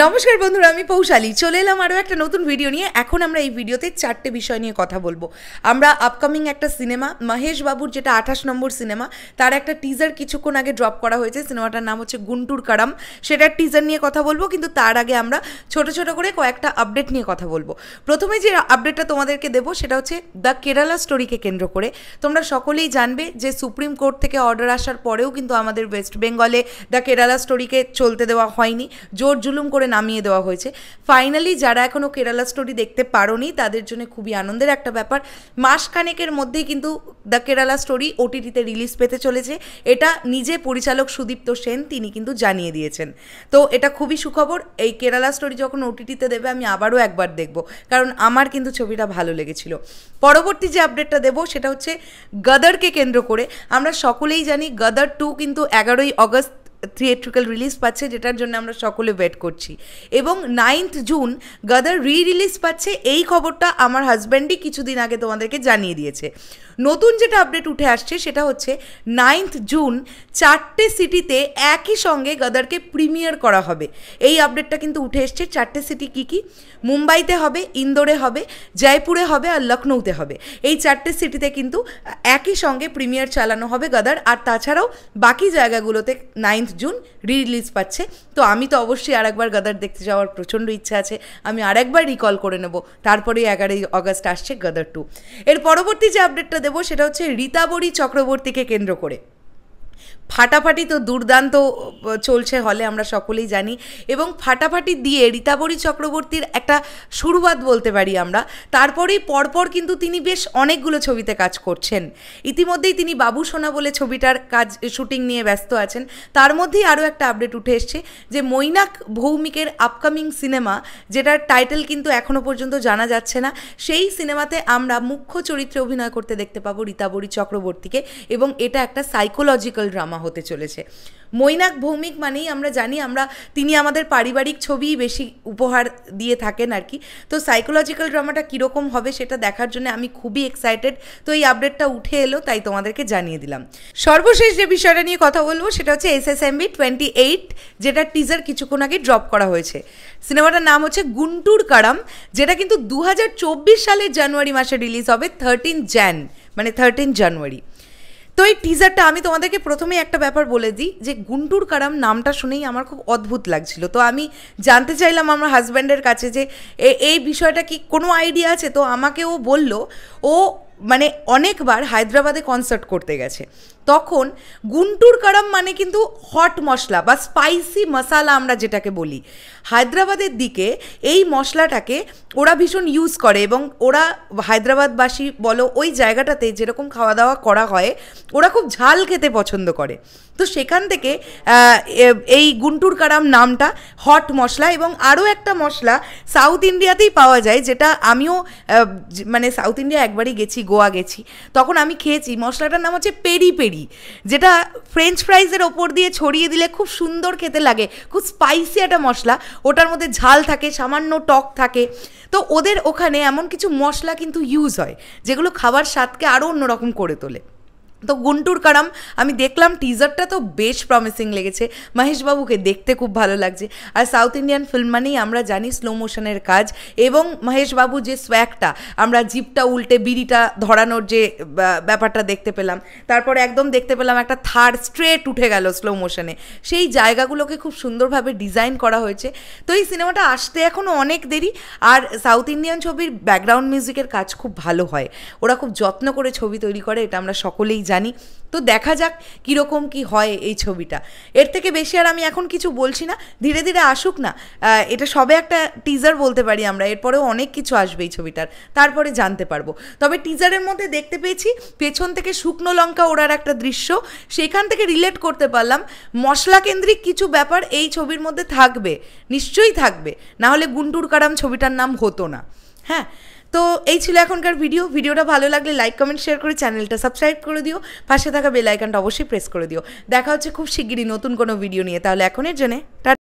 নমস্কার বন্ধুরা আমি পৌশালি চলে এলাম আরও একটা নতুন ভিডিও নিয়ে এখন আমরা এই ভিডিওতে চারটে বিষয় নিয়ে কথা বলবো আমরা আপকামিং একটা সিনেমা মহেশ বাবুর যেটা আঠাশ নম্বর সিনেমা তার একটা টিজার কিছুক্ষণ আগে ড্রপ করা হয়েছে সিনেমাটার নাম হচ্ছে গুন্টুর কারাম সেটার টিজার নিয়ে কথা বলবো কিন্তু তার আগে আমরা ছোট ছোট করে কয়েকটা আপডেট নিয়ে কথা বলবো প্রথমে যে আপডেটটা তোমাদেরকে দেবো সেটা হচ্ছে দ্য কেরালা স্টোরিকে কেন্দ্র করে তোমরা সকলেই জানবে যে সুপ্রিম কোর্ট থেকে অর্ডার আসার পরেও কিন্তু আমাদের ওয়েস্ট বেঙ্গলে দ্য কেরালা স্টোরিকে চলতে দেওয়া হয়নি জোর জুলুম করে করে নামিয়ে দেওয়া হয়েছে ফাইনালি যারা এখনও কেরালা স্টোরি দেখতে পারোনি তাদের জন্য খুবই আনন্দের একটা ব্যাপার মাসখানেকের মধ্যেই কিন্তু দ্য কেরালা স্টোরি ওটিটিতে রিলিজ পেতে চলেছে এটা নিজে পরিচালক সুদীপ্ত সেন তিনি কিন্তু জানিয়ে দিয়েছেন তো এটা খুবই সুখবর এই কেরালা স্টোরি যখন ওটিটিতে দেবে আমি আবারও একবার দেখব কারণ আমার কিন্তু ছবিটা ভালো লেগেছিল পরবর্তী যে আপডেটটা দেব সেটা হচ্ছে গদারকে কেন্দ্র করে আমরা সকলেই জানি গদার টু কিন্তু এগারোই অগস্ট থিয়েট্রিক্যাল রিলিজ পাচ্ছে যেটার জন্য আমরা সকলে ওয়েট করছি এবং নাইন্থ জুন গাদার রি রিলিজ পাচ্ছে এই খবরটা আমার হাজব্যান্ডই কিছুদিন আগে তোমাদেরকে জানিয়ে দিয়েছে নতুন যেটা আপডেট উঠে আসছে সেটা হচ্ছে নাইন্থ জুন চারটে সিটিতে একই সঙ্গে গাদারকে প্রিমিয়ার করা হবে এই আপডেটটা কিন্তু উঠে এসছে চারটে সিটি কী কী মুম্বাইতে হবে ইন্দোরে হবে জয়পুরে হবে আর লখনৌতে হবে এই চারটে সিটিতে কিন্তু একই সঙ্গে প্রিমিয়ার চালানো হবে গাদার আর তাছাড়াও বাকি জায়গাগুলোতে নাইন্থ জুন রিলিজ পাচ্ছে তো আমি তো অবশ্যই আরেকবার গাদার দেখতে যাওয়ার প্রচণ্ড ইচ্ছা আছে আমি আরেকবার রিকল করে নেব তারপরে এগারোই অগস্ট আসছে গাদার টু এর পরবর্তী যে আপডেটটা দেবো সেটা হচ্ছে রীতাবরী চক্রবর্তীকে কেন্দ্র করে ফাটাফাটি তো দুর্দান্ত চলছে হলে আমরা সকলেই জানি এবং ফাটাফাটি দিয়ে রীতাবরী চক্রবর্তীর একটা শুরুয়াত বলতে পারি আমরা তারপরেই পরপর কিন্তু তিনি বেশ অনেকগুলো ছবিতে কাজ করছেন ইতিমধ্যেই তিনি বাবু সোনা বলে ছবিটার কাজ শুটিং নিয়ে ব্যস্ত আছেন তার মধ্যেই আরও একটা আপডেট উঠে এসছে যে মৈনাক ভৌমিকের আপকামিং সিনেমা যেটার টাইটেল কিন্তু এখনও পর্যন্ত জানা যাচ্ছে না সেই সিনেমাতে আমরা মুখ্য চরিত্রে অভিনয় করতে দেখতে পাবো রীতাবরী চক্রবর্তীকে এবং এটা একটা সাইকোলজিক্যাল ড্রামা হতে চলেছে মৈনাক ভৌমিক মানেই আমরা জানি আমরা তিনি আমাদের পারিবারিক ছবিই বেশি উপহার দিয়ে থাকেন আর কি তো সাইকোলজিক্যাল ড্রামাটা কীরকম হবে সেটা দেখার জন্য আমি খুবই এক্সাইটেড তো এই আপডেটটা উঠে এলো তাই তোমাদেরকে জানিয়ে দিলাম সর্বশেষ যে বিষয়টা নিয়ে কথা বলবো সেটা হচ্ছে S S M B twenty eight যেটা টিজার কিছুক্ষণ আগে ড্রপ করা হয়েছে সিনেমাটার নাম হচ্ছে গুন্টুর কারাম যেটা কিন্তু দু সালের জানুয়ারি মাসে রিলিজ হবে থার্টিন জ্যান মানে থার্টিন জানুয়ারি তো এই টিজারটা আমি তোমাদেরকে প্রথমেই একটা ব্যাপার বলে দিই যে গুন্টুর কারাম নামটা শুনেই আমার খুব অদ্ভুত লাগছিল তো আমি জানতে চাইলাম আমার হাজব্যান্ডের কাছে যে এই বিষয়টা কি কোনো আইডিয়া আছে তো আমাকে ও বলল ও মানে অনেকবার হায়দ্রাবাদে কনসার্ট করতে গেছে তখন গুন্টুর কারাম মানে কিন্তু হট মশলা বা স্পাইসি মশালা আমরা যেটাকে বলি হায়দ্রাবাদের দিকে এই মশলাটাকে ওরা ভীষণ ইউজ করে এবং ওরা হায়দ্রাবাদবাসী বলো ওই জায়গাটাতে যেরকম খাওয়া দাওয়া করা হয় ওরা খুব ঝাল খেতে পছন্দ করে তো সেখান থেকে এই গুন্টুর কারাম নামটা হট মশলা এবং আরও একটা মশলা সাউথ ইন্ডিয়াতেই পাওয়া যায় যেটা আমিও মানে সাউথ ইন্ডিয়া একবারই গেছি গোয়া গেছি তখন আমি খেয়েছি মশলাটার নাম হচ্ছে পেরি পেরি যেটা ফ্রেঞ্চ ফ্রাইজের ওপর দিয়ে ছড়িয়ে দিলে খুব সুন্দর খেতে লাগে খুব স্পাইসি একটা মশলা ওটার মধ্যে ঝাল থাকে সামান্য টক থাকে তো ওদের ওখানে এমন কিছু মশলা কিন্তু ইউজ হয় যেগুলো খাবার স্বাদকে আরও অন্যরকম করে তোলে তো গুন্টুর কারাম আমি দেখলাম টিজারটা তো বেশ প্রমিসিং লেগেছে মহেশবাবুকে দেখতে খুব ভালো লাগছে আর সাউথ ইন্ডিয়ান ফিল্ম মানেই আমরা জানি স্লো মোশনের কাজ এবং মহেশবাবু যে সোয়াকটা আমরা জিপটা উল্টে বিড়িটা ধরানোর যে ব্যাপারটা দেখতে পেলাম তারপর একদম দেখতে পেলাম একটা থার্ড স্ট্রেট উঠে গেল স্লো মোশনে সেই জায়গাগুলোকে খুব সুন্দরভাবে ডিজাইন করা হয়েছে তো এই সিনেমাটা আসতে এখনও অনেক দেরি আর সাউথ ইন্ডিয়ান ছবির ব্যাকগ্রাউন্ড মিউজিকের কাজ খুব ভালো হয় ওরা খুব যত্ন করে ছবি তৈরি করে এটা আমরা সকলেই জানি তো দেখা যাক কীরকম কি হয় এই ছবিটা এর থেকে বেশি আর আমি এখন কিছু বলছি না ধীরে ধীরে আসুক না এটা সবে একটা টিজার বলতে পারি আমরা এরপরেও অনেক কিছু আসবে এই ছবিটার তারপরে জানতে পারবো তবে টিজারের মধ্যে দেখতে পেয়েছি পেছন থেকে শুকনো লঙ্কা ওড়ার একটা দৃশ্য সেখান থেকে রিলেট করতে পারলাম মশলা কেন্দ্রিক কিছু ব্যাপার এই ছবির মধ্যে থাকবে নিশ্চয়ই থাকবে নাহলে গুন্টুর কারাম ছবিটার নাম হতো না হ্যাঁ তো এই ছিল এখনকার ভিডিও ভিডিওটা ভালো লাগলে লাইক কমেন্ট শেয়ার করে চ্যানেলটা সাবস্ক্রাইব করে দিও পাশে থাকা বেলাইকানটা অবশ্যই প্রেস করে দিও দেখা হচ্ছে খুব শিগগিরই নতুন কোনো ভিডিও নিয়ে তাহলে এখনের জন্যে